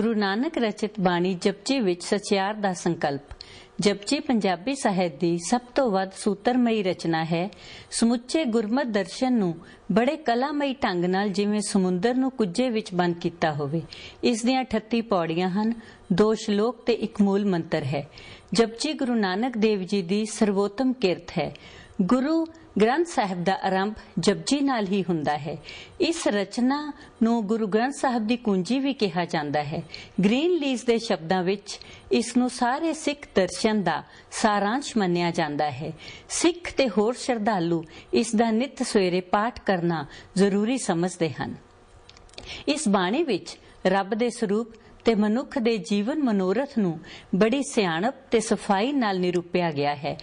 ਗੁਰੂ ਨਾਨਕ ਰਚਿਤ ਬਾਣੀ ਜਪਜੀ ਵਿੱਚ ਸਚਿਆਰ ਦਾ ਸੰਕਲਪ ਜਪਜੀ ਪੰਜਾਬੀ ਸਾਹਿਤ ਦੀ ਸਭ ਤੋਂ ਵੱਧ ਸੂਤਰਮਈ ਰਚਨਾ ਹੈ ਸਮੁੱਚੇ ਗੁਰਮਤ ਦਰਸ਼ਨ ਨੂੰ ਬੜੇ ਕਲਾਮਈ ਢੰਗ ਨਾਲ ਜਿਵੇਂ ਸਮੁੰਦਰ ਨੂੰ ਕੁੱਜੇ ਵਿੱਚ ਬੰਦ ਕੀਤਾ ਹੋਵੇ ਇਸ ਦੀਆਂ 38 ਪੌੜੀਆਂ ਹਨ ਦੋ ਸ਼ਲੋਕ ਤੇ ਇੱਕ ਮੂਲ ਮੰਤਰ ਹੈ ਜਪਜੀ ਗੁਰੂ ਨਾਨਕ ਦੇਵ ਜੀ ਦੀ ਸਰਵੋਤਮ ਕਿਰਤ ਹੈ ਗੁਰੂ ਗ੍ਰੰਥ ਸਾਹਿਬ ਦਾ ਆਰੰਭ ਜਪਜੀ ਨਾਲ ਹੀ ਹੁੰਦਾ ਹੈ ਇਸ ਰਚਨਾ ਨੂੰ ਗੁਰੂ ਗ੍ਰੰਥ ਸਾਹਿਬ ਦੀ ਕੁੰਜੀ ਵੀ ਕਿਹਾ ਜਾਂਦਾ ਹੈ ਗ੍ਰੀਨ ਲੀਜ਼ ਦੇ ਸ਼ਬਦਾਂ ਵਿੱਚ ਇਸ ਨੂੰ ਸਾਰੇ ਸਿੱਖ ਦਰਸ਼ਨ ਦਾ ਸਾਰਾਂਸ਼ ਮੰਨਿਆ ਜਾਂਦਾ ਹੈ ਸਿੱਖ ਤੇ ਹੋਰ ਸ਼ਰਧਾਲੂ ਇਸ ਦਾ ਨਿਤ ਸਵੇਰੇ ਪਾਠ ਕਰਨਾ ਜ਼ਰੂਰੀ ਸਮਝਦੇ ਹਨ ਇਸ ਬਾਣੀ ਵਿੱਚ ਰੱਬ ਦੇ ਸਰੂਪ ਤੇ ਮਨੁੱਖ ਦੇ ਜੀਵਨ ਮਨੋਰਥ ਨੂੰ ਬੜੀ ਸਿਆਣਪ ਤੇ ਸਫਾਈ ਨਾਲ ਨਿਰੂਪਿਆ ਗਿਆ ਹੈ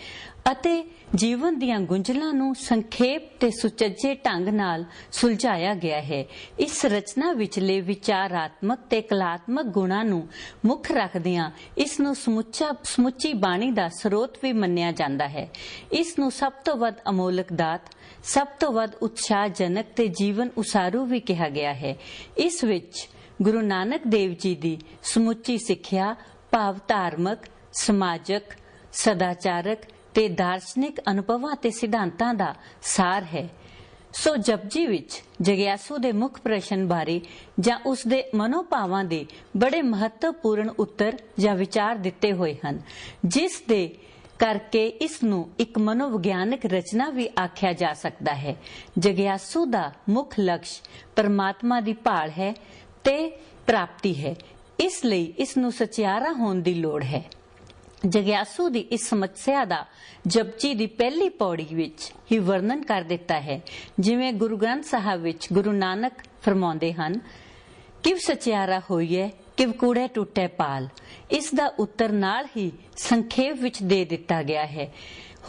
ਅਤੇ ਜੀਵਨ ਦੀਆਂ ਗੁੰਝਲਾਂ ਨੂੰ ਸੰਖੇਪ ਤੇ ਸੁਚੱਜੇ ਢੰਗ ਨਾਲ ਸੁਲਝਾਇਆ ਗਿਆ ਹੈ ਇਸ ਰਚਨਾ ਵਿਚਲੇ ਵਿਚਾਰਾਤਮਕ ਤੇ ਕਲਾਤਮਕ ਗੁਣਾਂ ਨੂੰ ਮੁੱਖ ਰੱਖਦਿਆਂ ਇਸ ਨੂੰ ਸਮੁੱਚਾ ਸਮੁੱਚੀ ਬਾਣੀ ਦਾ ਸਰੋਤ ਵੀ ਮੰਨਿਆ ਜਾਂਦਾ ਹੈ ਇਸ ਨੂੰ ਸਭ ਤੋਂ ਵੱਧ ਅਮੋਲਕ ਦਾਤ ਸਭ ਤੋਂ ਵੱਧ ਉਤਸ਼ਾਹਜਨਕ ਤੇ ਜੀਵਨ ਉਸਾਰੂ ਵੀ ਕਿਹਾ ਗਿਆ ਹੈ ਇਸ ਵਿੱਚ ਗੁਰੂ ਨਾਨਕ ਦੇਵ ਜੀ ਦੀ ਸਮੁੱਚੀ ਸਿੱਖਿਆ ਭਾਵ ਧਾਰਮਿਕ ਸਮਾਜਿਕ ਸਦਾਚਾਰਕ ਤੇ ਦਾਰਸ਼ਨਿਕ ਅਨੁਭਵਾਂ ਤੇ ਸਿਧਾਂਤਾਂ ਦਾ ਸਾਰ ਹੈ ਸੋ ਜਪਜੀ ਵਿੱਚ ਜਗਿਆਸੂ ਦੇ ਮੁੱਖ ਪ੍ਰਸ਼ਨ ਬਾਰੇ ਜਾਂ ਉਸ ਦੇ ਮਨੋਭਾਵਾਂ ਦੇ ਬੜੇ ਮਹੱਤਵਪੂਰਨ ਉੱਤਰ ਜਾਂ ਵਿਚਾਰ ਦਿੱਤੇ ਹੋਏ ਹਨ ਜਿਸ ਦੇ ਕਰਕੇ ਇਸ ਨੂੰ ਇੱਕ ਮਨੋਵਿਗਿਆਨਕ ਰਚਨਾ ਵੀ ਆਖਿਆ ਜਾ ਸਕਦਾ ਹੈ ਜਗਿਆਸੂ ਦਾ ਮੁੱਖ ਲਕਸ਼ ਪਰਮਾਤਮਾ ਦੀ ਭਾਲ ਹੈ ਤੇ ਪ੍ਰਾਪਤੀ ਹੈ ਇਸ ਲਈ ਇਸ ਨੂੰ ਸਚਿਆਰਾ ਹੋਣ ਦੀ ਲੋੜ ਹੈ ਜਗਿਆਸੂ ਦੀ ਇਸ ਸਮੱਸਿਆ ਦਾ ਜਪਜੀ ਦੀ ਪਹਿਲੀ ਪੌੜੀ ਵਿੱਚ ਹੀ ਵਰਣਨ ਕਰ ਦਿੱਤਾ ਹੈ ਜਿਵੇਂ ਗੁਰੂ ਗ੍ਰੰਥ ਸਾਹਿਬ ਵਿੱਚ ਗੁਰੂ ਨਾਨਕ ਫਰਮਾਉਂਦੇ ਹਨ ਕਿਵ ਸਚਿਆਰਾ ਹੋਈਏ ਕਿਵ ਕੂੜੇ ਟੁੱਟੇ ਪਾਲ ਇਸ ਦਾ ਉੱਤਰ ਨਾਲ ਹੀ ਸੰਖੇਪ ਵਿੱਚ ਦੇ ਦਿੱਤਾ ਗਿਆ ਹੈ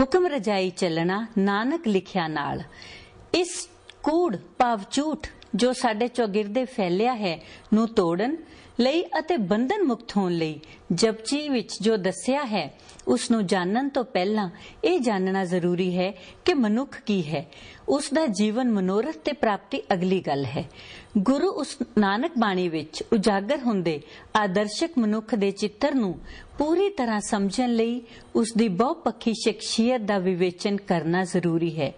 ਹੁਕਮ ਰਜਾਈ ਚੱਲਣਾ ਨਾਨਕ ਲਿਖਿਆ ਨਾਲ ਇਸ ਕੂੜ ਪਾਵ ਝੂਠ ਜੋ ਸਾਡੇ ਚੋਗਿਰਦੇ ਫੈਲਿਆ ਹੈ ਨੂੰ ਤੋੜਨ ਲਈ ਅਤੇ ਬੰਧਨ ਮੁਕਤ ਹੋਣ ਲਈ ਜਪਜੀ ਵਿੱਚ ਜੋ ਦੱਸਿਆ ਹੈ ਉਸ ਨੂੰ ਜਾਣਨ ਤੋਂ ਪਹਿਲਾਂ ਇਹ ਜਾਣਨਾ ਜ਼ਰੂਰੀ ਹੈ ਕਿ ਮਨੁੱਖ ਕੀ ਹੈ ਉਸ ਦਾ ਜੀਵਨ ਮਨੋਰਥ ਤੇ ਪ੍ਰਾਪਤੀ ਅਗਲੀ ਗੱਲ ਹੈ ਗੁਰੂ ਉਸ ਨਾਨਕ ਬਾਣੀ ਵਿੱਚ ਉਜਾਗਰ ਹੁੰਦੇ ਆਦਰਸ਼ਕ ਮਨੁੱਖ ਦੇ ਚਿੱਤਰ ਨੂੰ ਪੂਰੀ ਤਰ੍ਹਾਂ ਸਮਝਣ ਲਈ ਉਸ ਦੀ ਬਹੁਪੱਖੀ ਸ਼ਖਸੀਅਤ ਦਾ ਵਿਵੇਚਨ ਕਰਨਾ ਜ਼ਰੂਰੀ ਹੈ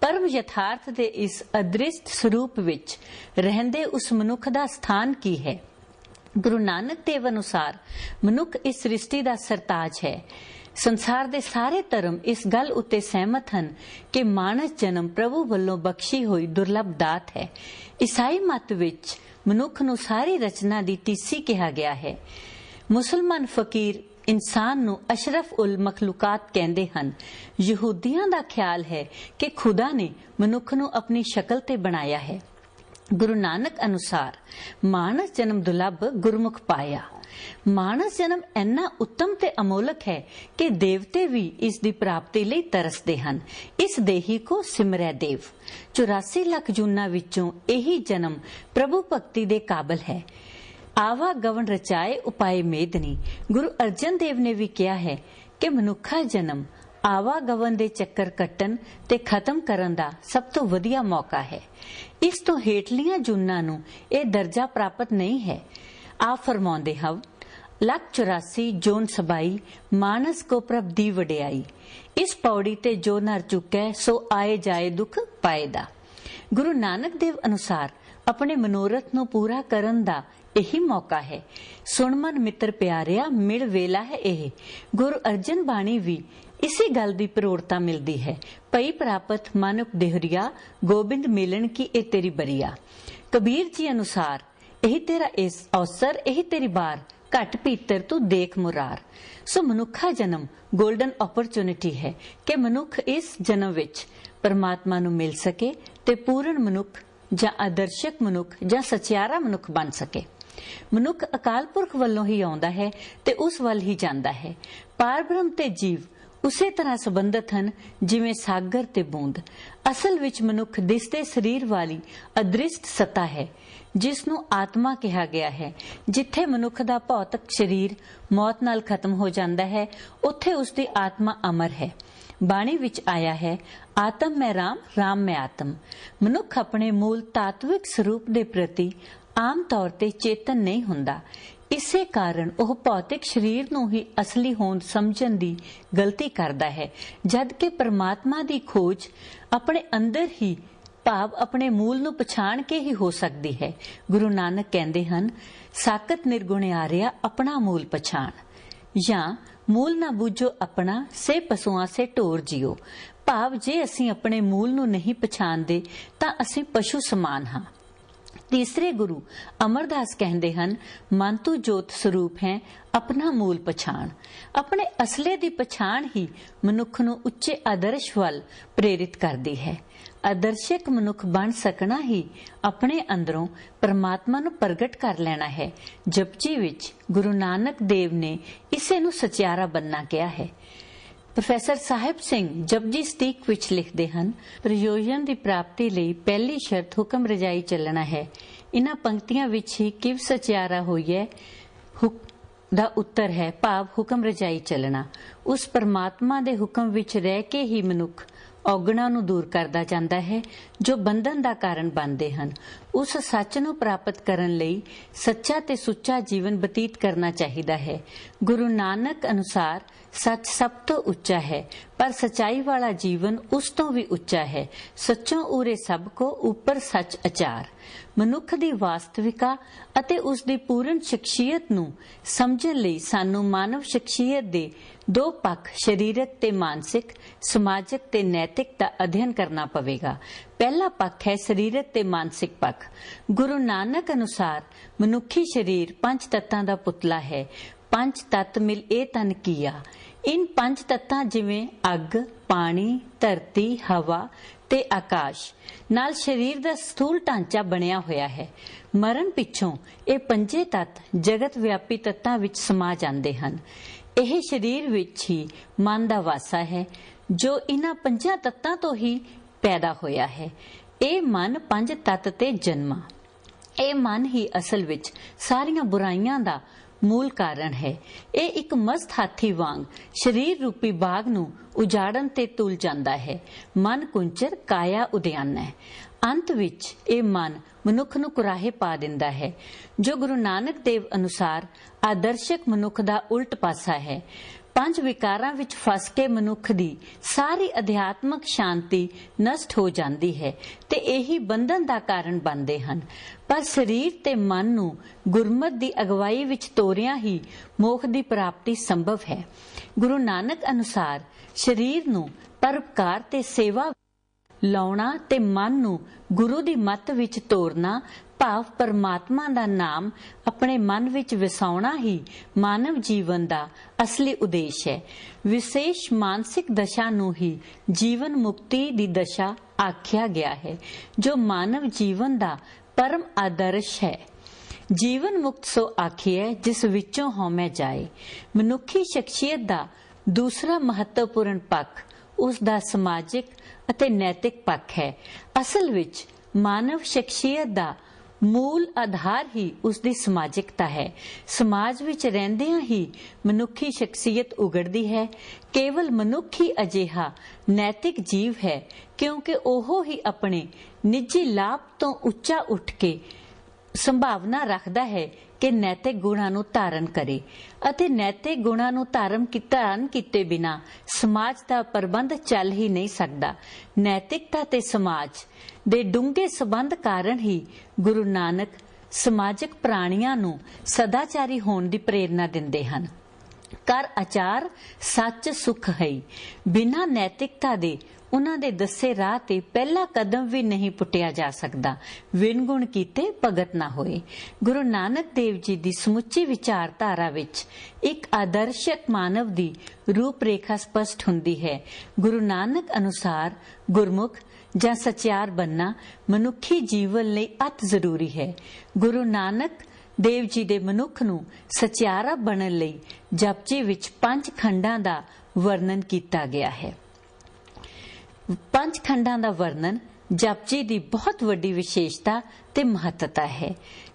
ਪਰਮ ਯਥਾਰਥ ਦੇ ਇਸ ਅਦ੍ਰਿਸ਼ਟ ਸਰੂਪ ਵਿੱਚ ਰਹਿੰਦੇ ਉਸ ਮਨੁੱਖ ਦਾ ਸਥਾਨ ਕੀ ਹੈ ਗੁਰੂ ਨਾਨਕ ਦੇਵ ਅਨੁਸਾਰ ਮਨੁੱਖ ਇਸ ਸ੍ਰਿਸ਼ਟੀ ਦਾ ਸਰਤਾਜ ਹੈ ਸੰਸਾਰ ਦੇ ਸਾਰੇ ਧਰਮ ਇਸ ਗੱਲ ਉੱਤੇ ਸਹਿਮਤ ਹਨ ਕਿ ਮਾਨਸ ਜਨਮ ਪ੍ਰਭੂ ਵੱਲੋਂ ਬਖਸ਼ੀ ਹੋਈ ਦੁਰਲਭ ਦਾਤ ਹੈ ਈਸਾਈ ਮਤ ਵਿੱਚ ਮਨੁੱਖ ਨੂੰ ਸਾਰੀ ਰਚਨਾ ਦੀ ਤੀਸੀ ਕਿਹਾ ਗਿਆ ਹੈ ਮੁਸਲਮਾਨ ਫਕੀਰ ਇਨਸਾਨ ਨੂੰ ਅਸ਼ਰਫ ਉਲ ਮਖਲੂਕਾਤ ਕਹਿੰਦੇ ਹਨ ਯਹੂਦੀਆਂ ਦਾ ਖਿਆਲ ਹੈ ਕਿ ਖੁਦਾ ਨੇ ਮਨੁੱਖ ਨੂੰ ਆਪਣੀ ਸ਼ਕਲ ਤੇ ਬਣਾਇਆ ਹੈ ਗੁਰੂ ਨਾਨਕ ਅਨੁਸਾਰ ਮਾਨਸ ਜਨਮ ਦੁਲਭ ਗੁਰਮੁਖ ਪਾਇਆ ਮਾਨਸ ਜਨਮ ਇੰਨਾ ਉੱਤਮ ਤੇ ਅਮੋਲਕ ਹੈ ਕਿ ਦੇਵਤੇ ਵੀ ਇਸ ਦੀ ਪ੍ਰਾਪਤੀ ਲਈ ਤਰਸਦੇ ਹਨ ਇਸ ਦੇਹੀ ਕੋ ਸਿਮਰੈ ਦੇਵ 84 ਲੱਖ ਜੁਨਾ ਵਿੱਚੋਂ ਇਹੀ ਜਨਮ ਪ੍ਰਭੂ ਭਗਤੀ ਦੇ ਕਾਬਲ ਹੈ ਆਵਾ ਗਵਨ ਰਚਾਏ ਉਪਾਏ ਮੇਦਨੀ ਗੁਰੂ ਅਰਜਨ ਦੇਵ ਨੇ ਵੀ ਕਿਹਾ ਹੈ ਕਿ ਮਨੁੱਖਾ ਜਨਮ ਆਵਾਗਮਨ ਦੇ ਚੱਕਰ ਕੱਟਣ ਤੇ ਖਤਮ ਕਰਨ ਦਾ ਸਭ ਤੋਂ ਵਧੀਆ ਮੌਕਾ ਹੈ ਇਸ ਤੋਂ ਹੇਠਲੀਆਂ ਜੁਨਾਂ ਨੂੰ ਇਹ ਦਰਜਾ ਪ੍ਰਾਪਤ ਨਹੀਂ ਹੈ ਆ ਫਰਮਾਉਂਦੇ ਹਨ ਲਕ 84 ਜੋਨ ਸਬਾਈ ਮਾਨਸ ਕੋ ਪ੍ਰਭ ਦੀ ਵਡਿਆਈ ਇਸ ਪੌੜੀ ਤੇ ਜੋ ਨਰ ਚੁੱਕੈ ਸੋ ਆਏ ਜਾਏ ਦੁਖ ਪਾਏਦਾ ਗੁਰੂ ਨਾਨਕ ਦੇਵ ਅਨੁਸਾਰ ਆਪਣੇ ਮਨੋਰਥ ਨੂੰ ਪੂਰਾ ਕਰਨ ਦਾ ਇਹੀ ਮੌਕਾ ਹੈ ਸੁਣ ਮਨ ਮਿੱਤਰ ਪਿਆਰਿਆ ਮਿਲ ਵੇਲਾ ਹੈ ਇਹ ਗੁਰ ਅਰਜਨ ਬਾਣੀ ਵੀ ਇਸੇ ਗੱਲ ਦੀ ਪ੍ਰੋੜਤਾ ਮਿਲਦੀ ਹੈ ਪਈ ਪ੍ਰਾਪਤ ਮਨੁਖ ਦੇਹਰੀਆ ਗੋਬਿੰਦ ਮਿਲਣ ਕੀ ਇਹ ਤੇਰੀ ਬਰੀਆ ਕਬੀਰ ਜੀ ਅਨੁਸਾਰ ਇਹ ਤੇਰਾ ਇਸ ਅਵਸਰ ਇਹ ਤੇਰੀ ਬਾਰ ਘਟ ਪੀਤਰ ਤੂੰ ਦੇਖ ਮੁਰਾਰ ਸੋ ਮਨੁੱਖਾ ਜਨਮ 골ਡਨ ਓਪਰਚੁਨਿਟੀ ਹੈ ਕਿ ਮਨੁੱਖ ਇਸ ਜਨਮ ਵਿੱਚ ਪਰਮਾਤਮਾ ਨੂੰ ਮਿਲ ਸਕੇ ਤੇ ਪੂਰਨ ਮਨੁੱਖ ਜਾਂ ਆਦਰਸ਼ਕ ਮਨੁੱਖ ਜਾਂ ਸਚਿਆਰਾ ਮਨੁੱਖ ਬਣ ਸਕੇ ਮਨੁੱਖ ਅਕਾਲ ਪੁਰਖ ਵੱਲੋਂ ਹੀ ਆਉਂਦਾ ਹੈ ਤੇ ਉਸ ਵੱਲ ਹੀ ਜਾਂਦਾ ਹੈ ਪਾਰਬ੍ਰਹਮ ਤੇ ਜੀਵ ਉਸੇ ਤਰ੍ਹਾਂ ਸੰਬੰਧਿਤ ਹਨ ਜਿਵੇਂ ਸਾਗਰ ਤੇ ਬੂੰਦ ਅਸਲ ਵਿੱਚ ਮਨੁੱਖ ਦਿਸਦੇ ਸਰੀਰ ਵਾਲੀ ਅਦ੍ਰਿਸ਼ਟ ਸਤਾ ਹੈ ਜਿਸ ਨੂੰ ਆਤਮਾ ਕਿਹਾ ਗਿਆ ਹੈ ਜਿੱਥੇ ਮਨੁੱਖ ਦਾ ਭੌਤਿਕ ਸਰੀਰ ਮੌਤ ਨਾਲ ਖਤਮ ਹੋ ਜਾਂਦਾ ਹੈ ਉੱਥੇ ਉਸ ਦੀ ਆਤਮਾ ਅਮਰ ਹੈ ਬਾਣੀ ਵਿੱਚ ਆਇਆ ਹੈ ਆਤਮ ਮੈਂ ਰਾਮ ਰਾਮ ਮੈਂ ਆਤਮ ਮਨੁੱਖ ਆਪਣੇ ਮੂਲ ਤਾਤਵਿਕ ਸਰੂਪ ਦੇ ਪ੍ਰਤੀ ਆਮ ਤੌਰ ਤੇ ਚੇਤਨ ਨਹੀਂ ਹੁੰਦਾ ਇਸੇ ਕਾਰਨ ਉਹ ਭੌਤਿਕ ਸਰੀਰ ਨੂੰ ਹੀ ਅਸਲੀ ਹੋਂਦ ਸਮਝਣ ਦੀ ਗਲਤੀ ਕਰਦਾ ਹੈ ਜਦ ਕਿ ਪਰਮਾਤਮਾ ਦੀ ਖੋਜ ਆਪਣੇ ਅੰਦਰ ਹੀ ਭਾਵ ਆਪਣੇ ਮੂਲ ਨੂੰ ਪਛਾਣ ਕੇ ਹੀ ਹੋ ਸਕਦੀ ਹੈ ਗੁਰੂ ਨਾਨਕ ਕਹਿੰਦੇ ਹਨ ਸਾਕਤ ਨਿਰਗੁਣ ਆਰਿਆ ਆਪਣਾ ਮੂਲ ਪਛਾਣ ਜਾਂ ਮੂਲ ਨਾ ਬੁੱਝੋ ਆਪਣਾ ਸੇ ਪਸ਼ੂਆਂ ਸੇ ਟੋਰ ਜਿਓ ਭਾਵ ਜੇ ਅਸੀਂ ਆਪਣੇ ਮੂਲ ਨੂੰ ਨਹੀਂ ਪਛਾਣਦੇ ਤਾਂ ਅਸੀਂ ਪਸ਼ੂ ਸਮਾਨ ਹਾਂ ਤੀਸਰੇ ਗੁਰੂ ਅਮਰਦਾਸ ਕਹਿੰਦੇ ਹਨ ਮਨ ਤੂੰ ਜੋਤ ਸਰੂਪ ਹੈ ਆਪਣਾ ਮੂਲ ਪਛਾਣ ਆਪਣੇ ਅਸਲੇ ਦੀ ਪਛਾਣ ਹੀ ਮਨੁੱਖ ਨੂੰ ਉੱਚੇ ਆਦਰਸ਼ ਵੱਲ ਪ੍ਰੇਰਿਤ ਕਰਦੀ ਹੈ ਆਦਰਸ਼ਿਕ ਮਨੁੱਖ ਬਣ ਸਕਣਾ ਹੀ ਆਪਣੇ ਅੰਦਰੋਂ ਪਰਮਾਤਮਾ ਨੂੰ ਪ੍ਰਗਟ ਕਰ ਲੈਣਾ ਹੈ ਜਪਜੀ ਵਿੱਚ ਗੁਰੂ ਨਾਨਕ ਦੇਵ ਨੇ ਇਸੇ ਨੂੰ ਸਚਿਆਰਾ ਬੰਨਣਾ ਕਿਹਾ ਹੈ ਪ੍ਰੋਫੈਸਰ ਸਾਹਿਬ ਸਿੰਘ ਜਪਜੀ ਸਟੀਕ ਵਿੱਚ ਲਿਖਦੇ ਹਨ ਪ੍ਰਯੋਜਨ ਦੀ ਪ੍ਰਾਪਤੀ ਲਈ ਪਹਿਲੀ ਸ਼ਰਤ ਹੁਕਮ ਰਜਾਈ ਚੱਲਣਾ ਹੈ ਇਹਨਾਂ ਪੰਕਤੀਆਂ ਵਿੱਚ ਹੀ ਕਿਵ ਸਚਿਆਰਾ ਹੋਈ ਹੈ ਹੁਕ ਦਾ ਉੱਤਰ ਹੈ ਭਾਵ ਹੁਕਮ ਰਜਾਈ ਚੱਲਣਾ ਉਸ ਪਰਮਾਤਮਾ ਦੇ ਹੁਕਮ ਵਿੱਚ ਰਹਿ ਕੇ ਹੀ ਮਨੁੱਖ ਔਗਣਾ ਨੂੰ ਦੂਰ ਕਰਦਾ ਜਾਂਦਾ ਹੈ ਜੋ ਬੰਧਨ ਦਾ ਕਾਰਨ ਬਣਦੇ ਹਨ ਉਸ ਸੱਚ ਨੂੰ ਪ੍ਰਾਪਤ ਕਰਨ ਲਈ ਸੱਚਾ ਤੇ ਸੁੱਚਾ ਜੀਵਨ ਬਤੀਤ ਕਰਨਾ ਚਾਹੀਦਾ ਹੈ ਗੁਰੂ ਨਾਨਕ ਅਨੁਸਾਰ ਸੱਚ ਸਭ ਤੋਂ ਉੱਚਾ ਹੈ ਪਰ ਸਚਾਈ ਵਾਲਾ ਜੀਵਨ ਉਸ ਤੋਂ ਵੀ ਉੱਚਾ ਹੈ ਸੱਚੋਂ ਉਰੇ ਸਭ ਕੋ ਉੱਪਰ ਸੱਚ ਅਚਾਰ ਮਨੁੱਖ ਦੀ ਵਾਸਤਵਿਕਾ ਅਤੇ ਉਸ ਦੀ ਪੂਰਨ ਸ਼ਖਸੀਅਤ ਨੂੰ ਸਮਝਣ ਲਈ ਸਾਨੂੰ ਮਾਨਵ ਸ਼ਖਸੀਅਤ ਦੇ ਦੋ ਪੱਖ ਸਰੀਰਕ ਤੇ ਮਾਨਸਿਕ ਸਮਾਜਿਕ ਤੇ ਨੈਤਿਕ ਦਾ ਅਧਿਐਨ ਕਰਨਾ ਪਵੇਗਾ ਪਹਿਲਾ ਪੱਖ ਹੈ ਸਰੀਰਕ ਤੇ ਮਾਨਸਿਕ ਪੱਖ ਗੁਰੂ ਨਾਨਕ ਅਨੁਸਾਰ ਮਨੁੱਖੀ ਸਰੀਰ ਪੰਜ ਤੱਤਾਂ ਦਾ ਪੁਤਲਾ ਹੈ ਪੰਜ ਤਤ ਮਿਲ ਇਹ ਤਨ ਕੀਆ ਇਨ ਪੰਜ ਤਤਾਂ ਜਿਵੇਂ ਅੱਗ ਪਾਣੀ ਧਰਤੀ ਹਵਾ ਤੇ ਆਕਾਸ਼ ਨਾਲ ਸਰੀਰ ਦਾ ਸਥੂਲ ਢਾਂਚਾ ਬਣਿਆ ਹੋਇਆ ਹੈ ਮਰਨ ਪਿੱਛੋਂ ਇਹ ਪੰਜੇ ਤਤ ਜਗਤ ਵਿਆਪੀ ਤਤਾਂ ਵਿੱਚ ਸਮਾ ਜਾਂਦੇ ਹਨ ਇਹ ਸਰੀਰ ਵਿੱਚ ਹੀ ਮਨ ਦਾ ਵਾਸਾ ਹੈ ਜੋ ਇਹਨਾਂ ਪੰਜਾਂ ਤਤਾਂ ਤੋਂ ਹੀ ਪੈਦਾ ਹੋਇਆ ਹੈ ਇਹ ਮਨ ਪੰਜ ਤਤ ਤੇ ਜਨਮਾ ਇਹ ਮਨ ਹੀ ਅਸਲ ਵਿੱਚ ਸਾਰੀਆਂ ਬੁਰਾਈਆਂ ਦਾ ਮੂਲ ਕਾਰਨ ਹੈ ਇਹ ਇੱਕ ਮਸਤ ਹਾਥੀ ਵਾਂਗ ਸਰੀਰ ਰੂਪੀ ਬਾਗ ਨੂੰ ਉਜਾੜਨ ਤੇ ਤੁਲ ਜਾਂਦਾ ਹੈ ਮਨ ਕੁੰਚਰ ਕਾਇਆ ਉਦਿਆਨ ਹੈ ਅੰਤ ਵਿੱਚ ਇਹ ਮਨ ਮਨੁੱਖ ਨੂੰ ਕੁਰਾਹੇ ਪਾ ਦਿੰਦਾ ਹੈ ਜੋ ਗੁਰੂ ਨਾਨਕ ਦੇਵ ਅਨੁਸਾਰ ਆਦਰਸ਼ਕ ਮਨੁੱਖ ਦਾ ਉਲਟ ਪਾਸਾ ਹੈ ਪੰਜ ਵਿਕਾਰਾਂ ਵਿੱਚ ਫਸ ਕੇ ਮਨੁੱਖ ਦੀ ਸਾਰੀ ਅਧਿਆਤਮਕ ਸ਼ਾਂਤੀ ਨਸ਼ਟ ਹੋ ਜਾਂਦੀ ਹੈ ਤੇ ਇਹੀ ਬੰਧਨ ਦਾ ਕਾਰਨ ਬਣਦੇ ਹਨ ਪਰ ਸਰੀਰ ਤੇ ਮਨ ਨੂੰ ਗੁਰਮਤ ਦੀ ਅਗਵਾਈ ਵਿੱਚ ਤੋਰਿਆਂ ਹੀ ਮੋਖ ਦੀ ਪ੍ਰਾਪਤੀ ਸੰਭਵ ਹੈ ਗੁਰੂ ਨਾਨਕ ਅਨੁਸਾਰ ਸਰੀਰ ਨੂੰ ਪਰਪਕਾਰ ਤੇ ਸੇਵਾ ਲਾਉਣਾ ਤੇ ਮਨ ਨੂੰ ਗੁਰੂ ਦੀ ਮੱਤ ਵਿੱਚ ਤੋਰਨਾ ਭਾਵ ਪਰਮਾਤਮਾ ਦਾ ਨਾਮ ਆਪਣੇ ਮਨ ਵਿੱਚ ਵਸਾਉਣਾ ਹੀ ਮਾਨਵ ਜੀਵਨ ਦਾ ਅਸਲੀ ਉਦੇਸ਼ ਹੈ ਵਿਸ਼ੇਸ਼ ਮਾਨਸਿਕ ਦਸ਼ਾ ਨੂੰ ਹੀ ਜੀਵਨ ਮੁਕਤੀ ਦੀ ਦਸ਼ਾ ਆਖਿਆ ਗਿਆ ਹੈ ਜੋ ਮਾਨਵ ਜੀਵਨ ਦਾ ਪਰਮ ਆਦਰਸ਼ ਹੈ ਜੀਵਨ ਮੁਕਤ ਸੋ ਆਖੀਐ ਜਿਸ ਵਿੱਚੋਂ ਹਉਮੈ ਜਾਏ ਮਨੁੱਖੀ ਸ਼ਖਸੀਅਤ ਦਾ ਦੂਸਰਾ ਮਹੱਤਵਪੂਰਨ ਪੱਖ ਉਸ ਦਾ ਸਮਾਜਿਕ ਅਤੇ ਨੈਤਿਕ ਪੱਖ ਹੈ ਅਸਲ ਵਿੱਚ ਮਾਨਵ ਸ਼ਖਸੀਅਤ ਦਾ ਮੂਲ ਆਧਾਰ ਹੀ ਉਸ ਦੀ ਸਮਾਜਿਕਤਾ ਹੈ ਸਮਾਜ ਵਿੱਚ ਰਹਿੰਦਿਆਂ ਹੀ ਮਨੁੱਖੀ ਸ਼ਖਸੀਅਤ ਉਗੜਦੀ ਹੈ ਕੇਵਲ ਮਨੁੱਖੀ ਹੀ ਅਜਿਹਾ ਨੈਤਿਕ ਜੀਵ ਹੈ ਕਿਉਂਕਿ ਉਹ ਹੀ ਆਪਣੇ ਨਿੱਜੀ ਲਾਭ ਤੋਂ ਉੱਚਾ ਉੱਠ ਕੇ ਸੰਭਾਵਨਾ ਰੱਖਦਾ ਹੈ ਕਿ ਨੈਤਿਕ ਗੁਣਾਂ ਨੂੰ ਧਾਰਨ ਕਰੇ ਅਤੇ ਨੈਤਿਕ ਗੁਣਾਂ ਨੂੰ ਧਾਰਨ ਕਿਤਾਨ ਕੀਤੇ ਬਿਨਾ ਸਮਾਜ ਦਾ ਪ੍ਰਬੰਧ ਚੱਲ ਹੀ ਨਹੀਂ ਸਕਦਾ ਨੈਤਿਕਤਾ ਤੇ ਸਮਾਜ ਦੇ ਡੂੰਘੇ ਸਬੰਧ ਕਾਰਨ ਹੀ ਗੁਰੂ ਨਾਨਕ ਸਮਾਜਿਕ ਪ੍ਰਾਣੀਆਂ ਨੂੰ ਸਦਾਚਾਰੀ ਹੋਣ ਦੀ ਪ੍ਰੇਰਣਾ ਦਿੰਦੇ ਹਨ ਕਰ ਆਚਾਰ ਸੱਚ ਸੁਖ ਹੈ ਬਿਨਾ ਨੈਤਿਕਤਾ ਦੇ ਉਹਨਾਂ ਦੇ ਦੱਸੇ ਰਾਹ ਤੇ ਪਹਿਲਾ ਕਦਮ ਵੀ ਨਹੀਂ ਪੁੱਟਿਆ ਜਾ ਸਕਦਾ ਵਿਣਗੁਣ ਕੀਤੇ ਭਗਤ ਨਾ ਹੋਏ ਗੁਰੂ ਨਾਨਕ ਦੇਵ ਜੀ ਦੀ ਸਮੁੱਚੀ ਵਿਚਾਰਧਾਰਾ ਵਿੱਚ ਇੱਕ ਆਦਰਸ਼ਕ ਮਾਨਵ ਦੀ ਰੂਪ ਰੇਖਾ ਸਪਸ਼ਟ ਹੁੰਦੀ ਹੈ ਗੁਰੂ ਨਾਨਕ ਅਨੁਸਾਰ ਗੁਰਮੁਖ ਜਾਂ ਸਚਿਆਰ ਬੰਨਾ ਮਨੁੱਖੀ ਜੀਵਨ ਲਈ ਅਤ ਜ਼ਰੂਰੀ ਹੈ ਗੁਰੂ ਨਾਨਕ ਦੇਵ ਜੀ ਦੇ ਮਨੁੱਖ ਨੂੰ ਸਚਿਆਰਾ ਬਣਨ ਲਈ ਜਪਜੀ ਵਿੱਚ ਪੰਜ ਖੰਡਾਂ ਦਾ ਵਰਣਨ ਕੀਤਾ ਗਿਆ ਹੈ ਪੰਜ ਖੰਡਾਂ ਦਾ ਵਰਣਨ ਜਪਜੀ ਦੀ ਬਹੁਤ ਵੱਡੀ ਵਿਸ਼ੇਸ਼ਤਾ ਤੇ ਮਹੱਤਤਾ ਹੈ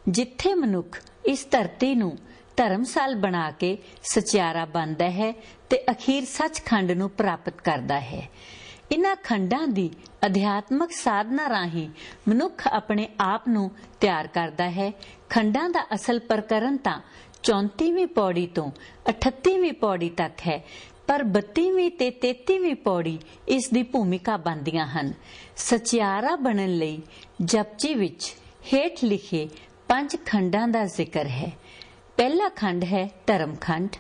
ਜਿੱਥੇ ਮਨੁੱਖ ਇਸ ਧਰਤੀ ਨੂੰ ਧਰਮਸਾਲ ਬਣਾ ਕੇ ਸਚਿਆਰਾ ਬਣਦਾ ਹੈ ਤੇ ਅਖੀਰ ਸੱਚਖੰਡ ਨੂੰ ਪ੍ਰਾਪਤ ਕਰਦਾ ਹੈ ਇਨ੍ਹਾਂ ਖੰਡਾਂ ਦੀ ਅਧਿਆਤਮਕ ਸਾਧਨਾ ਰਾਹੀਂ ਮਨੁੱਖ ਆਪਣੇ ਆਪ ਨੂੰ ਤਿਆਰ ਕਰਦਾ ਹੈ ਖੰਡਾਂ ਦਾ ਅਸਲ ਪ੍ਰਕਰਨ ਤਾਂ 34ਵੀਂ ਪੌੜੀ ਤੋਂ 38ਵੀਂ ਪੌੜੀ ਤੱਕ ਹੈ ਪਰ 32ਵੀਂ ਤੇ 33ਵੀਂ ਪੌੜੀ ਇਸ ਦੀ ਭੂਮਿਕਾ ਬੰਦੀਆਂ ਹਨ ਸਚਿਆਰਾ ਬਣਨ ਲਈ ਜਪਜੀ ਵਿੱਚ ਹੇਠ ਲਿਖੇ ਪੰਜ ਖੰਡਾਂ ਦਾ ਜ਼ਿਕਰ ਹੈ ਪਹਿਲਾ ਖੰਡ ਹੈ ਧਰਮ ਖੰਡ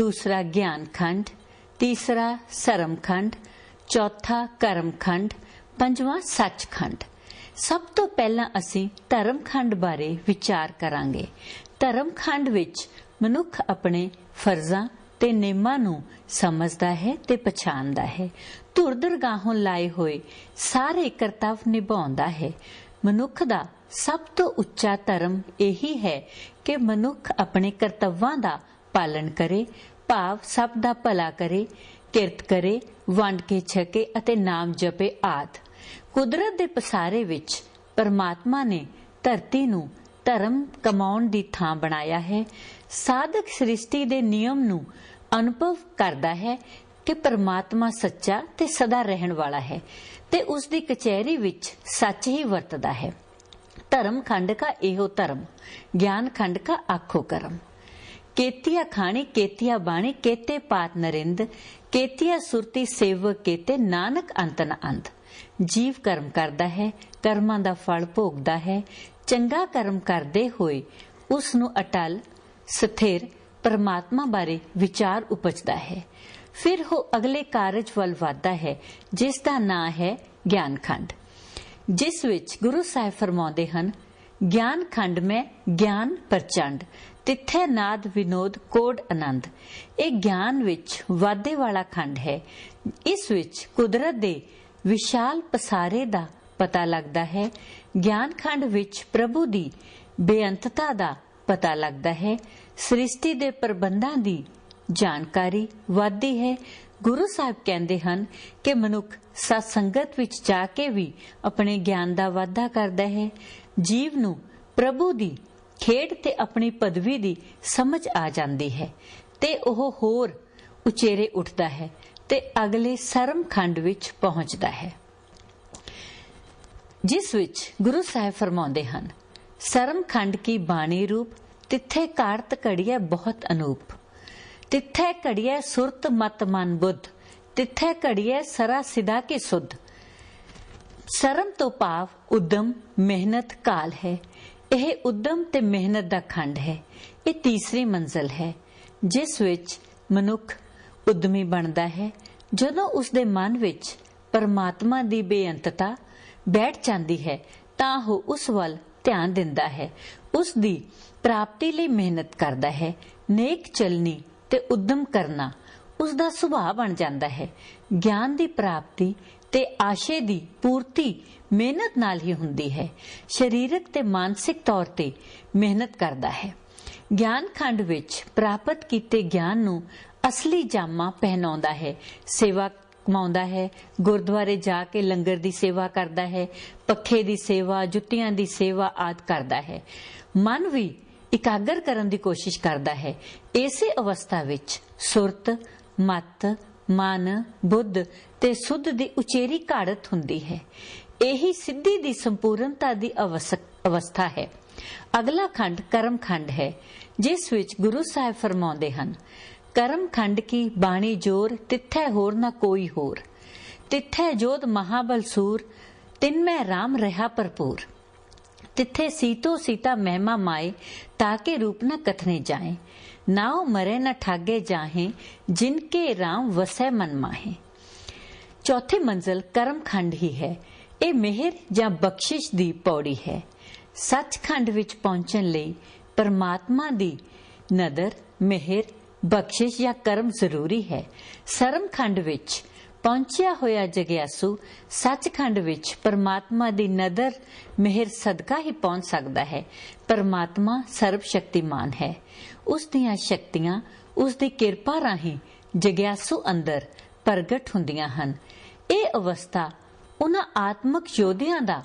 ਦੂਸਰਾ ਗਿਆਨ ਖੰਡ ਤੀਸਰਾ ਸਰਮ ਖੰਡ ਚੌਥਾ ਕਰਮਖੰਡ ਪੰਜਵਾਂ ਸੱਚਖੰਡ ਸਭ ਤੋਂ ਪਹਿਲਾਂ ਅਸੀਂ ਧਰਮਖੰਡ ਬਾਰੇ ਵਿਚਾਰ ਕਰਾਂਗੇ ਧਰਮਖੰਡ ਵਿੱਚ ਮਨੁੱਖ ਆਪਣੇ ਫਰਜ਼ਾਂ ਤੇ ਨਿਯਮਾਂ ਨੂੰ ਸਮਝਦਾ ਹੈ ਤੇ ਪਛਾਣਦਾ ਹੈ ਧੁਰਦਰਗਾਹੋਂ ਲਾਏ ਹੋਏ ਸਾਰੇ ਕਰਤੱਵ ਨਿਭਾਉਂਦਾ ਹੈ ਮਨੁੱਖ ਦਾ ਸਭ ਤੋਂ ਉੱਚਾ ਧਰਮ ਇਹੀ ਹੈ ਕਿ ਮਨੁੱਖ ਆਪਣੇ ਕਰਤੱਵਾਂ ਦਾ ਪਾਲਣ ਕਰੇ ਭਾਵ ਸਭ ਦਾ ਭਲਾ ਕਰੇ ਕਿਰਤ ਕਰੇ ਵੰਡ ਕੇ ਛਕੇ ਅਤੇ ਨਾਮ ਜਪੇ ਆਦ ਕੁਦਰਤ ਦੇ ਪਸਾਰੇ ਵਿੱਚ ਪਰਮਾਤਮਾ ਨੇ ਧਰਤੀ ਨੂੰ ਧਰਮ ਕਮਾਉਣ ਦੀ ਥਾਂ ਬਣਾਇਆ ਹੈ ਸਾਧਕ ਸ੍ਰਿਸ਼ਟੀ ਦੇ ਨਿਯਮ ਨੂੰ ਅਨੁਭਵ ਕਰਦਾ ਹੈ ਕਿ ਪਰਮਾਤਮਾ ਸੱਚਾ ਤੇ ਸਦਾ ਰਹਿਣ ਵਾਲਾ ਹੈ ਤੇ ਉਸ ਦੀ ਕਚਹਿਰੀ ਵਿੱਚ ਸੱਚ ਹੀ ਵਰਤਦਾ ਹੈ ਧਰਮ ਖੰਡ ਦਾ ਇਹੋ ਧਰਮ ਗਿਆਨ ਖੰਡ ਦਾ ਆਖੋ ਕਰਮ ਕੇਤੀਆ ਖਾਣੇ ਕੇਤੀਆ ਬਾਣੇ ਕੇਤੇ ਪਾਤ ਨਰਿੰਦ ਕੇਤੀਆ ਸੁਰਤੀ ਸੇਵਕ ਕੇਤੇ ਨਾਨਕ ਅੰਤ ਨ ਅੰਤ ਜੀਵ ਕਰਮ ਕਰਦਾ ਹੈ ਕਰਮਾਂ ਦਾ ਫਲ ਭੋਗਦਾ ਹੈ ਚੰਗਾ ਕਰਮ ਕਰਦੇ ਹੋਏ ਉਸ ਨੂੰ ਅਟਲ ਸਥਿਰ ਪਰਮਾਤਮਾ ਬਾਰੇ ਵਿਚਾਰ ਉਪਜਦਾ ਹੈ ਫਿਰ ਉਹ ਅਗਲੇ ਕਾਰਜ ਵੱਲ ਵਧਦਾ ਹੈ ਜਿਸ ਦਾ ਨਾਂ ਹੈ ਗਿਆਨਖੰਡ ਜਿਸ ਵਿੱਚ ਗੁਰੂ ਸਾਹਿਬ ਫਰਮਾਉਂਦੇ ਹਨ ਗਿਆਨ ਖੰਡ ਮੈਂ ਗਿਆਨ ਪ੍ਰਚੰਡ ਤਿੱਥੇ ਨਾਦ ਵਿਨੋਦ ਕੋਡ ਆਨੰਦ ਇਹ ਗਿਆਨ ਵਿੱਚ ਵਾਧੇ ਵਾਲਾ ਖੰਡ ਹੈ ਇਸ ਵਿੱਚ ਕੁਦਰਤ ਦੇ ਵਿਸ਼ਾਲ ਪਸਾਰੇ ਦਾ ਪਤਾ ਲੱਗਦਾ ਹੈ ਗਿਆਨ ਖੰਡ ਵਿੱਚ ਪ੍ਰਭੂ ਦੀ ਬੇਅੰਤਤਾ ਦਾ ਪਤਾ ਲੱਗਦਾ ਹੈ ਸ੍ਰਿਸ਼ਟੀ ਦੇ ਪ੍ਰਬੰਧਾਂ ਦੀ ਜਾਣਕਾਰੀ ਵੱਧਦੀ ਹੈ ਗੁਰੂ ਸਾਹਿਬ ਕਹਿੰਦੇ ਹਨ ਕਿ ਮਨੁੱਖ ਸਤ ਸੰਗਤ ਵਿੱਚ ਜਾ ਕੇ ਵੀ ਆਪਣੇ ਗਿਆਨ ਦਾ ਵਾਧਾ ਕਰਦਾ ਹੈ ਜੀਵ ਨੂੰ ਪ੍ਰਭੂ ਦੀ ਖੇਡ ਤੇ ਆਪਣੀ ਪਦਵੀ ਦੀ ਸਮਝ ਆ ਜਾਂਦੀ ਹੈ ਤੇ ਉਹ ਹੋਰ ਉਚੇਰੇ ਉੱਠਦਾ ਹੈ ਤੇ ਅਗਲੇ ਸਰਮਖੰਡ ਵਿੱਚ ਪਹੁੰਚਦਾ ਹੈ ਜਿਸ ਵਿੱਚ ਗੁਰੂ ਸਾਹਿਬ ਫਰਮਾਉਂਦੇ ਹਨ ਸਰਮਖੰਡ ਕੀ ਬਾਣੀ ਰੂਪ ਤਿੱਥੇ ਕਾਰਤ ਕੜੀਏ ਬਹੁਤ ਅਨੂਪ ਤਿੱਥੇ ਘੜੀਐ ਸੁਰਤ ਮਤ ਮਨ ਬੁੱਧ ਤਿੱਥੇ ਘੜੀਐ ਸਰਾ ਸਿਦਾ ਕੇ ਸੁਧ ਸ਼ਰਮ ਤੋਂ ਭਾਵ ਉਦਮ ਮਿਹਨਤ ਕਾਲ ਹੈ ਇਹ ਉਦਮ ਤੇ ਮਿਹਨਤ ਦਾ ਖੰਡ ਹੈ ਇਹ ਤੀਸਰੀ ਮੰਜ਼ਲ ਹੈ ਜਿਸ ਵਿੱਚ ਮਨੁੱਖ ਉਦਮੀ ਬਣਦਾ ਹੈ ਜਦੋਂ ਉਸ ਦੇ ਮਨ ਵਿੱਚ ਪਰਮਾਤਮਾ ਦੀ ਬੇਅੰਤਤਾ ਬੈਠ ਜਾਂਦੀ ਹੈ ਤਾਂ ਉਹ ਉਸ ਵੱਲ ਧਿਆਨ ਦਿੰਦਾ ਹੈ ਉਸ ਦੀ ਪ੍ਰਾਪਤੀ ਲਈ ਮਿਹਨਤ ਕਰਦਾ ਹੈ ਨੇਕ ਚਲਨੀ ਤੇ ਉਦਮ ਕਰਨਾ ਉਸ ਦਾ ਸੁਭਾਅ ਬਣ ਜਾਂਦਾ ਹੈ ਗਿਆਨ ਦੀ ਪ੍ਰਾਪਤੀ ਤੇ ਆਸ਼ੇ ਦੀ ਪੂਰਤੀ ਮਿਹਨਤ ਨਾਲ ਹੀ ਹੁੰਦੀ ਹੈ ਸਰੀਰਕ ਤੇ ਮਾਨਸਿਕ ਤੌਰ ਤੇ ਮਿਹਨਤ ਕਰਦਾ ਹੈ ਗਿਆਨ ਖੰਡ ਵਿੱਚ ਪ੍ਰਾਪਤ ਕੀਤੇ ਗਿਆਨ ਨੂੰ ਅਸਲੀ ਜਾਮਾ ਪਹਿਨਾਉਂਦਾ ਹੈ ਸੇਵਾ ਕਮਾਉਂਦਾ ਹੈ ਗੁਰਦੁਆਰੇ ਜਾ ਕੇ ਲੰਗਰ ਦੀ ਸੇਵਾ ਕਰਦਾ ਹੈ ਪੱਖੇ ਦੀ ਸੇਵਾ ਜੁੱਤੀਆਂ ਦੀ ਸੇਵਾ ਆਦ ਕਰਦਾ ਹੈ ਮਨ ਵੀ ਇਕਾਗਰ ਕਰਨ ਦੀ ਕੋਸ਼ਿਸ਼ ਕਰਦਾ ਹੈ ਇਸੇ ਅਵਸਥਾ ਵਿੱਚ ਸੁਰਤ ਮਤ ਮਨ ਬੁੱਧ ਤੇ ਸੁਧ ਦੀ ਉਚੇਰੀ ਘੜਤ ਹੁੰਦੀ ਹੈ ਇਹੀ ਸਿੱਧੀ ਦੀ ਸੰਪੂਰਨਤਾ ਦੀ ਅਵਸਥਾ ਹੈ ਅਗਲਾ ਖੰਡ ਕਰਮ ਖੰਡ ਹੈ ਜਿਸ ਵਿੱਚ ਗੁਰੂ ਸਾਹਿਬ ਫਰਮਾਉਂਦੇ ਹਨ ਕਰਮ ਖੰਡ ਕੀ ਬਾਣੀ ਜੋਰ ਤਿੱਥੈ ਹੋਰ ਨਾ ਕੋਈ ਹੋਰ ਤਿੱਥੈ ਜੋਦ ਮਹਾਬਲ ਸੂਰ ਤਿੰਨ ਮੈਂ ਰਾਮ ਰਹਾ ਭਰਪੂਰ ਤਿੱਥੇ ਸੀਤੋ ਸੀਤਾ ਮਹਿਮਾ ਮਾਏ ਤਾਂ ਕਿ ਰੂਪ ਨ ਕਥਨੇ ਜਾਏ नाव मरे न ठागे जाहे जिनके ਰਾਮ ਵਸੈ मन माहे ਚੌਥੀ ਮੰਜ਼ਲ ਕਰਮਖੰਡ ਹੀ ਹੈ ਇਹ ਮਿਹਰ ਜਾਂ ਬਖਸ਼ਿਸ਼ ਦੀ ਪੌੜੀ ਹੈ ਸੱਚਖੰਡ ਵਿੱਚ ਪਹੁੰਚਣ ਲਈ ਪਰਮਾਤਮਾ ਦੀ ਨਦਰ ਮਿਹਰ ਬਖਸ਼ਿਸ਼ ਜਾਂ ਕਰਮ ਜ਼ਰੂਰੀ ਹੈ ਸਰਮਖੰਡ ਵਿੱਚ ਪਹੁੰਚਿਆ ਹੋਇਆ ਜਗਿਆਸੂ ਸੱਚਖੰਡ ਵਿੱਚ ਪਰਮਾਤਮਾ ਦੀ ਨਦਰ ਮਿਹਰ ਸਦਕਾ ਹੀ ਪਹੁੰਚ ਸਕਦਾ ਹੈ ਪਰਮਾਤਮਾ ਸਰਬ ਸ਼ਕਤੀਮਾਨ ਹੈ ਉਸ ਦੀਆਂ ਸ਼ਕਤੀਆਂ ਉਸ ਦੀ ਕਿਰਪਾ ਰਾਹੀਂ ਜਗਿਆਸੂ ਅੰਦਰ ਪ੍ਰਗਟ ਹੁੰਦੀਆਂ ਹਨ ਇਹ ਅਵਸਥਾ ਉਹਨਾਂ ਆਤਮਿਕ ਯੋਧਿਆਂ ਦਾ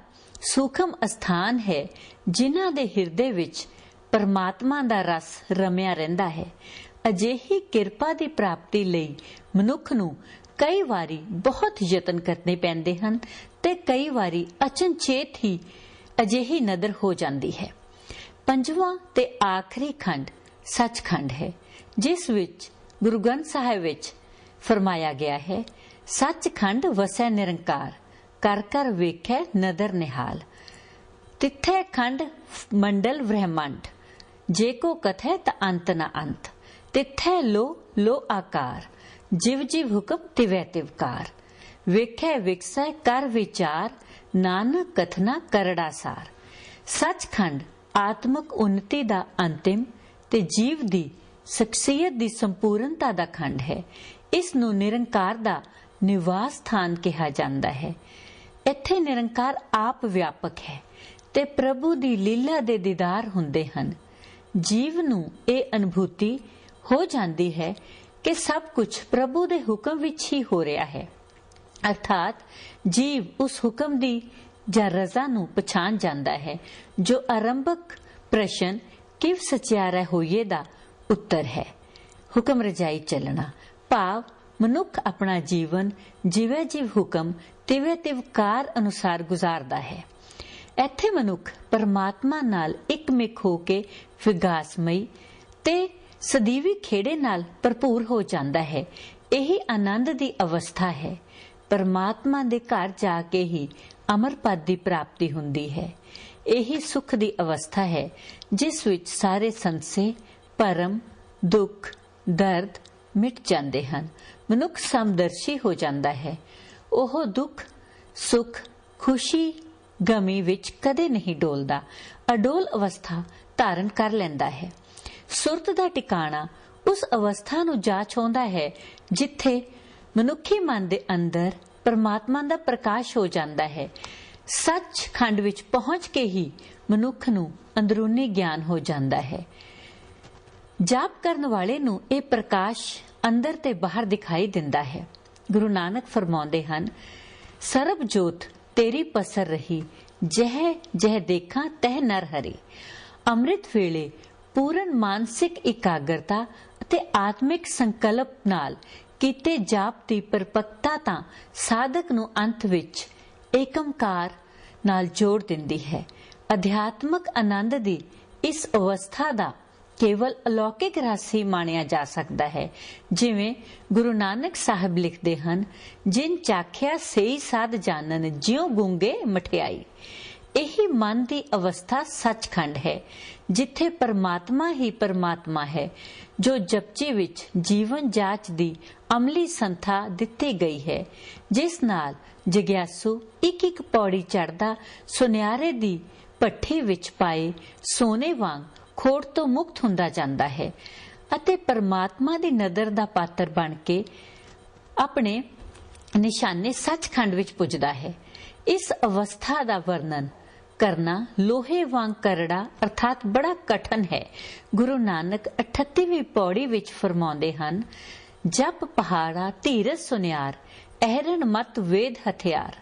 ਸੂਖਮ ਅਸਥਾਨ ਹੈ ਜਿਨ੍ਹਾਂ ਦੇ ਹਿਰਦੇ ਵਿੱਚ ਪਰਮਾਤਮਾ ਦਾ ਰਸ ਰਮਿਆ ਰਹਿੰਦਾ ਹੈ ਅਜਿਹੀ ਕਿਰਪਾ ਦੀ ਪ੍ਰਾਪਤੀ ਲਈ ਮਨੁੱਖ ਨੂੰ ਕਈ ਵਾਰੀ ਬਹੁਤ ਯਤਨ ਕਰਨੇ ਪੈਂਦੇ ਹਨ ਤੇ ਕਈ ਵਾਰੀ ਅਚਨਚੇਤ ਹੀ ਅਜਿਹੀ ਨਦਰ ਹੋ ਜਾਂਦੀ ਹੈ ਪੰਜਵਾਂ ਤੇ ਆਖਰੀ ਖੰਡ ਸੱਚਖੰਡ ਹੈ ਜਿਸ ਵਿੱਚ ਗੁਰੂ ਗ੍ਰੰਥ ਸਾਹਿਬ ਵਿੱਚ ਫਰਮਾਇਆ ਗਿਆ ਹੈ ਸੱਚਖੰਡ ਵਸੈ ਨਿਰੰਕਾਰ ਕਰ ਕਰ ਵੇਖੈ ਨਦਰ ਨਿਹਾਲ ਤਿੱਥੇ ਖੰਡ ਮੰਡਲ ਬ੍ਰਹਮੰਡ ਜੇ ਕੋ ਕਥੈ ਤ ਅੰਤ ਨ ਅੰਤ ਤਿੱਥੇ ਲੋ ਲੋ ਆਕਾਰ ਜਿਵ ਜਿਵ ਹੁਕਮ ਤਿਵੈ ਤਿਵਕਾਰ ਵੇਖੇ ਵਿਕਸੈ ਕਰ ਵਿਚਾਰ ਨਾਨਕ ਕਥਨਾ ਕਰੜਾ ਸਾਰ ਸਚਖੰਡ ਆਤਮਿਕ ਉਨਤੀ ਦਾ ਅੰਤਿਮ ਤੇ ਜੀਵ ਦੀ ਸ਼ਖਸੀਅਤ ਦੀ ਸੰਪੂਰਨਤਾ ਦਾ ਖੰਡ ਹੈ ਇਸ ਨੂੰ ਨਿਰੰਕਾਰ ਦਾ ਨਿਵਾਸ ਸਥਾਨ ਕਿਹਾ ਜਾਂਦਾ ਹੈ ਇੱਥੇ ਨਿਰੰਕਾਰ ਆਪ ਵਿਆਪਕ ਹੈ ਤੇ ਪ੍ਰਭੂ ਦੀ ਲੀਲਾ ਦੇ ਦੀਦਾਰ ਹੁੰਦੇ ਹਨ ਜੀਵ ਨੂੰ ਇਹ ਅਨੁਭੂਤੀ ਹੋ ਜਾਂਦੀ ਹੈ ਕਿ ਸਭ ਕੁਝ ਪ੍ਰਭੂ ਦੇ ਹੁਕਮ ਵਿੱਚ ਹੀ ਹੋ ਰਿਹਾ ਹੈ ਅਰਥਾਤ ਜੀਵ ਉਸ ਹੁਕਮ ਦੀ ਜਾਂ ਰਜ਼ਾ ਨੂੰ ਪਛਾਣ ਜਾਂਦਾ ਹੈ ਜੋ ਆਰੰਭਕ ਪ੍ਰਸ਼ਨ ਕਿਵ ਸਚਿਆਰਾ ਹੋਈਏ ਦਾ ਉੱਤਰ ਹੈ ਹੁਕਮ ਰਜਾਈ ਚੱਲਣਾ ਭਾਵ ਮਨੁੱਖ ਆਪਣਾ ਜੀਵਨ ਜਿਵੇਂ ਜਿਵ ਹੁਕਮ ਤਿਵੇਂ ਤਿਵ ਕਾਰ ਅਨੁਸਾਰ ਗੁਜ਼ਾਰਦਾ ਹੈ ਇੱਥੇ ਮਨੁੱਖ ਪਰਮਾਤਮਾ ਨਾਲ ਇੱਕ ਹੋ ਕੇ ਵਿਗਾਸਮਈ ਤੇ ਸਦੀਵੀ ਖੇੜੇ ਨਾਲ ਭਰਪੂਰ ਹੋ ਜਾਂਦਾ ਹੈ ਇਹ ਆਨੰਦ ਦੀ ਅਵਸਥਾ ਹੈ ਪਰਮਾਤਮਾ ਦੇ ਘਰ ਜਾ ਕੇ ਹੀ ਅਮਰ ਪਦ ਦੀ ਪ੍ਰਾਪਤੀ ਹੁੰਦੀ ਹੈ ਹੀ ਸੁਖ ਦੀ ਅਵਸਥਾ ਹੈ ਜਿਸ ਵਿੱਚ ਸਾਰੇ ਸੰਸੇ ਪਰਮ ਦੁੱਖ ਦਰਦ ਮਿਟ ਜਾਂਦੇ ਹਨ ਮਨੁੱਖ ਸਮਦਰਸ਼ੀ ਹੋ ਜਾਂਦਾ ਹੈ ਉਹ ਦੁੱਖ ਸੁਖ ਖੁਸ਼ੀ ਗਮੀ ਵਿੱਚ ਕਦੇ ਨਹੀਂ ਡੋਲਦਾ ਅਡੋਲ ਅਵਸਥਾ ਧਾਰਨ ਕਰ ਲੈਂਦਾ ਹੈ ਸੁਰਤ ਦਾ ਟਿਕਾਣਾ ਉਸ ਅਵਸਥਾ ਨੂੰ ਜਾ ਹੈ ਜਿੱਥੇ ਮਨੁੱਖੀ ਮਨ ਦੇ ਅੰਦਰ ਪਰਮਾਤਮਾ ਦਾ ਪ੍ਰਕਾਸ਼ ਹੋ ਜਾਂਦਾ ਹੈ ਸੱਚਖੰਡ ਵਿੱਚ ਪਹੁੰਚ ਕੇ ਹੀ ਮਨੁੱਖ ਨੂੰ ਅੰਦਰੂਨੀ ਗਿਆਨ ਹੋ ਜਾਂਦਾ ਹੈ ਜਾਪ ਕਰਨ ਵਾਲੇ ਨੂੰ ਇਹ ਪ੍ਰਕਾਸ਼ ਅੰਦਰ ਤੇ ਬਾਹਰ ਦਿਖਾਈ ਦਿੰਦਾ ਹੈ ਗੁਰੂ ਨਾਨਕ ਫਰਮਾਉਂਦੇ ਹਨ ਸਰਬ ਜੋਤ ਤੇਰੀ ਪਸਰ ਰਹੀ ਜਹ ਜਹ ਦੇਖਾਂ ਤਹ ਨਰ ਹਰੀ ਅੰਮ੍ਰਿਤ ਵੇਲੇ ਪੂਰਨ ਮਾਨਸਿਕ ਇਕਾਗਰਤਾ ਅਤੇ ਆਤਮਿਕ ਸੰਕਲਪ ਨਾਲ ਕੀਤੇ ਜਾਪ ਦੀ ਪਰਪਕਤਾ ਤਾਂ ਸਾਧਕ ਨੂੰ ਅੰਤ ਵਿੱਚ ਏਕੰਕਾਰ ਨਾਲ ਜੋੜ ਦਿੰਦੀ ਹੈ ਅਧਿਆਤਮਕ ਆਨੰਦ ਦੀ ਇਸ ਅਵਸਥਾ ਦਾ ਕੇਵਲ ਅਲੌਕਿਕ ਰਸ ਹੀ ਮਾਣਿਆ ਜਾ ਸਕਦਾ ਹੈ ਜਿਵੇਂ ਗੁਰੂ ਨਾਨਕ ਸਾਹਿਬ ਲਿਖਦੇ ਹਨ ਜਿਨ ਚਾਖਿਆ ਸਈ ਸਾਧ ਜਾਣਨ ਜਿਉ ਗੁੰਗੇ ਮਠਿਆਈ ਇਹੀ ਮਨ ਦੀ ਅਵਸਥਾ ਸੱਚਖੰਡ ਹੈ ਜਿੱਥੇ ਪਰਮਾਤਮਾ ਹੀ ਪਰਮਾਤਮਾ ਹੈ ਜੋ ਜਪਜੀ ਵਿੱਚ ਜੀਵਨ ਜਾਚ ਦੀ ਅਮਲੀ ਸੰਥਾ ਦਿੱਤੀ ਗਈ ਹੈ ਜਿਸ ਨਾਲ ਜਗਿਆਸੂ ਇੱਕ ਇੱਕ ਪੌੜੀ ਚੜਦਾ ਸੁਨਿਆਰੇ ਦੀ ਪੱਠੇ ਵਿੱਚ ਪਾਏ ਸੋਨੇ ਵਾਂਗ ਖੋੜ ਤੋਂ ਮੁਕਤ ਹੁੰਦਾ ਜਾਂਦਾ ਹੈ ਅਤੇ ਪਰਮਾਤਮਾ ਦੀ ਨਦਰ ਦਾ ਪਾਤਰ ਬਣ ਕੇ ਆਪਣੇ ਨਿਸ਼ਾਨੇ ਸੱਚਖੰਡ ਵਿੱਚ ਪੁੱਜਦਾ ਹੈ ਇਸ ਅਵਸਥਾ ਦਾ ਵਰਣਨ ਕਰਨਾ ਲੋਹੇ ਵਾਂਗ ਕਰੜਾ ਅਰਥਾਤ ਬੜਾ ਕਠਨ ਹੈ ਗੁਰੂ ਨਾਨਕ 38ਵੀਂ ਪੌੜੀ ਵਿੱਚ ਫਰਮਾਉਂਦੇ ਹਨ ਜਪ ਪਹਾੜਾ ਧੀਰ ਸੁਨਿਆਰ ਅਹਿਰਣ ਮਤ ਵੇਦ ਹਥਿਆਰ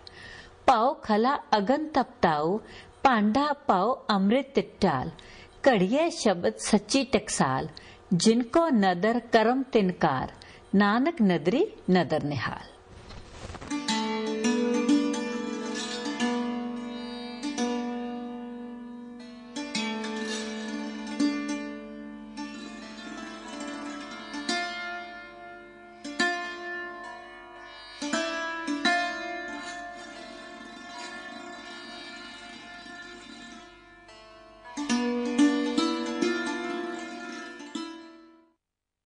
ਪਾਉ ਖਲਾ ਅਗਨ ਤਪਤਾਉ ਭਾਂਡਾ ਪਾਉ ਅੰਮ੍ਰਿਤ ਟਾਲ ਘੜੀਏ ਸ਼ਬਦ ਸੱਚੀ ਟਕਸਾਲ ਜਿਨ ਕੋ ਨਦਰ ਕਰਮ ਤਿਨਕਾਰ ਨਾਨਕ ਨਦਰੀ ਨਦਰ ਨਿਹਾਲ